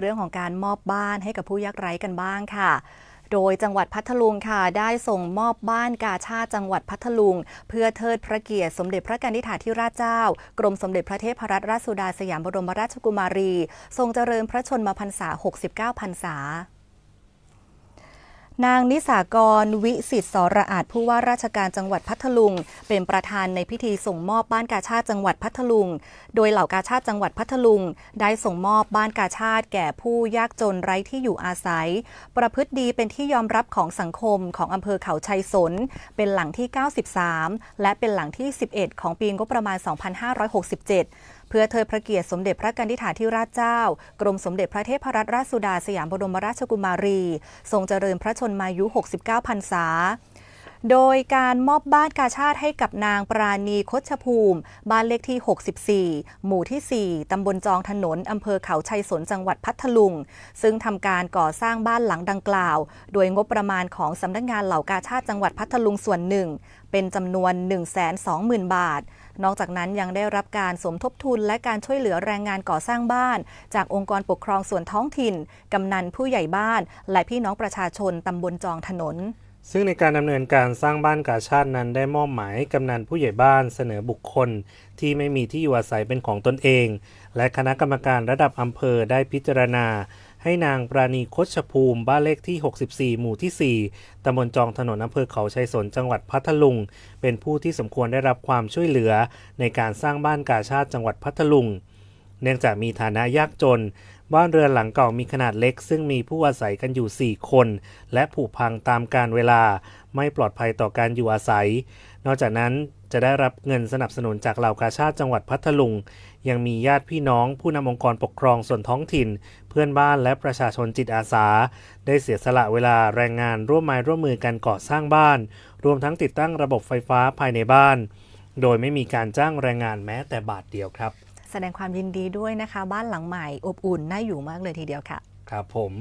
เรื่องของการมอบบ้านให้กับผู้ยากไร้กันบ้างค่ะ โดยจังหวัดพัทลุงค่ะได้ส่งมอบบ้านกาชาจังหวัดพัทลุง เพื่อเทิดพระเกียรติสมเด็จพระกนิษฐาธิราชเจ้ากรมสมเด็จพระเทพรัตนราชสุดาสยามบรมราชกุมารีทรงเจริญพระชนมพรรษา 69พรรษานางนิสากร วิสิตสระอาจผู้ว่าราชการจังหวัดพัทลุง เป็นประธานในพิธีส่งมอบบ้านกาชาติจังหวัดพัทลุง โดยเหล่ากาชาติจังหวัดพัทลุงได้ส่งมอบบ้านกาชาติแก่ผู้ยากจนไร้ที่อยู่อาศัย ประพฤติดีเป็นที่ยอมรับของสังคมของอำเภอเขาชัยสนเป็นหลังที่ 93 และเป็นหลังที่ 11 ของปีงบประมาณ 2567เพื่อเทิดพระเกียรติสมเด็จพระกนิษฐาธิราชเจ้า กรมสมเด็จพระเทพรัตนราชสุดาสยามบรมราชกุมารี ทรงเจริญพระชนมายุ 69 พรรษาโดยการมอบบ้านกาชาติให้กับนางปราณีคชภูมิ บ้านเลขที่ 64 หมู่ที่ 4 ตำบลจองถนน อำเภอเขาชัยสน จังหวัดพัทลุง ซึ่งทำการก่อสร้างบ้านหลังดังกล่าว โดยงบประมาณของสำนักงงานเหล่ากาชาติจังหวัดพัทลุงส่วนหนึ่งเป็นจำนวน 120,000 บาท นอกจากนั้นยังได้รับการสมทบทุนและการช่วยเหลือแรงงานก่อสร้างบ้าน จากองค์กรปกครองส่วนท้องถิ่นกำนันผู้ใหญ่บ้านและพี่น้องประชาชนตำบลจองถนนซึ่งในการดำเนินการสร้างบ้านกาชาตินั้นได้มอบหมายกำนันผู้ใหญ่บ้านเสนอบุคคลที่ไม่มีที่อยู่อาศัยเป็นของตนเองและคณะกรรมการระดับอำเภอได้พิจารณาให้นางปราณีคชภูมิบ้านเลขที่ 64 หมู่ที่ 4 ตำบลจองถนนอำเภอเขาชัยสนจังหวัดพัทลุงเป็นผู้ที่สมควรได้รับความช่วยเหลือในการสร้างบ้านกาชาติจังหวัดพัทลุงเนื่องจากมีฐานะยากจนบ้านเรือนหลังเก่ามีขนาดเล็กซึ่งมีผู้อาศัยกันอยู่4คน และผุพังตามการเวลาไม่ปลอดภัยต่อการอยู่อาศัย นอกจากนั้นจะได้รับเงินสนับสนุนจากเหล่ากาชาติจังหวัดพัทลุง ยังมีญาติพี่น้องผู้นำองค์กรปกครองส่วนท้องถิ่น เพื่อนบ้านและประชาชนจิตอาสาได้เสียสละเวลาแรงงานร่วมม้ร่วมมือกันก่อสร้างบ้าน รวมทั้งติดตั้งระบบไฟฟ้าภายในบ้าน โดยไม่มีการจ้างแรงงานแม้แต่บาทเดียวครับแสดงความยินดีด้วยนะคะ บ้านหลังใหม่ อบอุ่น น่าอยู่มากเลยทีเดียวค่ะ ครับผม